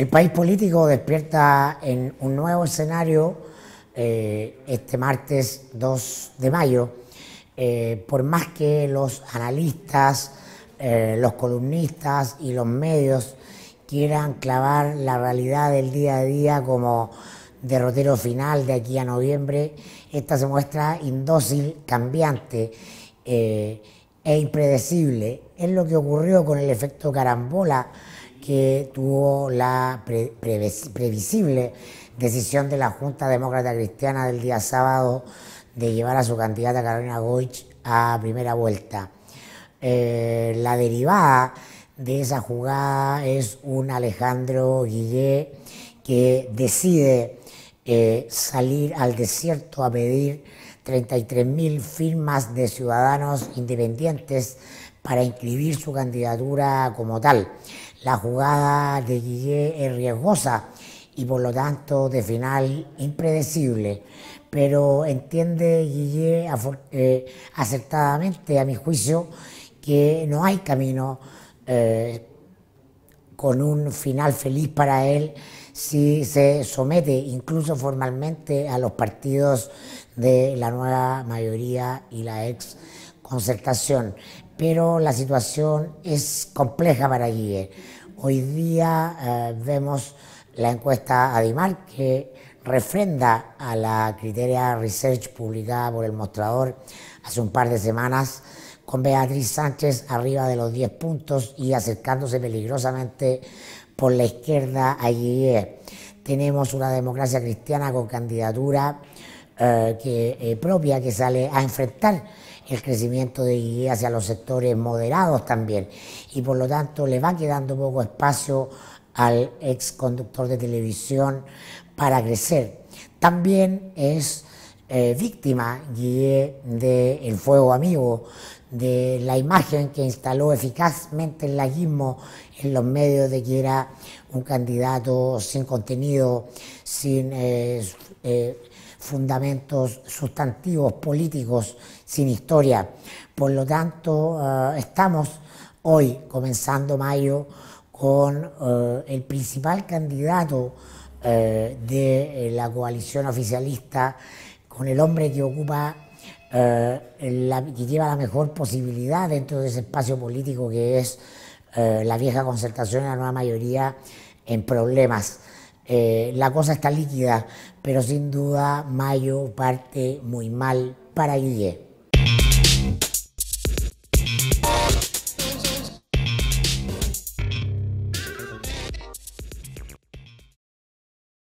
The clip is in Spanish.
El país político despierta en un nuevo escenario eh, este martes 2 de mayo. Eh, por más que los analistas, eh, los columnistas y los medios quieran clavar la realidad del día a día como derrotero final de aquí a noviembre, esta se muestra indócil, cambiante e impredecible. Es lo que ocurrió con el efecto carambola que tuvo la previsible decisión de la Junta Demócrata Cristiana del día sábado de llevar a su candidata Carolina Goich a primera vuelta. Eh, la derivada de esa jugada es un Alejandro Guillé que decide eh, salir al desierto a pedir 33.000 firmas de ciudadanos independientes para inscribir su candidatura como tal. La jugada de Guillé es riesgosa y por lo tanto de final impredecible, pero entiende Guillé... Eh, acertadamente, a mi juicio, que no hay camino eh, con un final feliz para él si se somete incluso formalmente a los partidos de la nueva mayoría y la ex concertación pero la situación es compleja para Guille. Hoy día eh, vemos la encuesta Adimar que refrenda a la criteria research publicada por el mostrador hace un par de semanas con Beatriz Sánchez arriba de los 10 puntos y acercándose peligrosamente por la izquierda a Guille. Tenemos una democracia cristiana con candidatura eh, que, eh, propia que sale a enfrentar el crecimiento de hacia los sectores moderados también. Y por lo tanto le va quedando poco espacio al ex conductor de televisión para crecer. También es eh, víctima, víctima del de fuego amigo, de la imagen que instaló eficazmente el laguismo en los medios de que era un candidato sin contenido, sin fundamentos sustantivos políticos sin historia. Por lo tanto, eh, estamos hoy, comenzando mayo, con eh, el principal candidato eh, de la coalición oficialista, con el hombre que ocupa que lleva la mejor posibilidad dentro de ese espacio político que es la vieja concertación y la nueva mayoría en problemas. Eh, la cosa está líquida, pero sin duda mayo parte muy mal para Guille.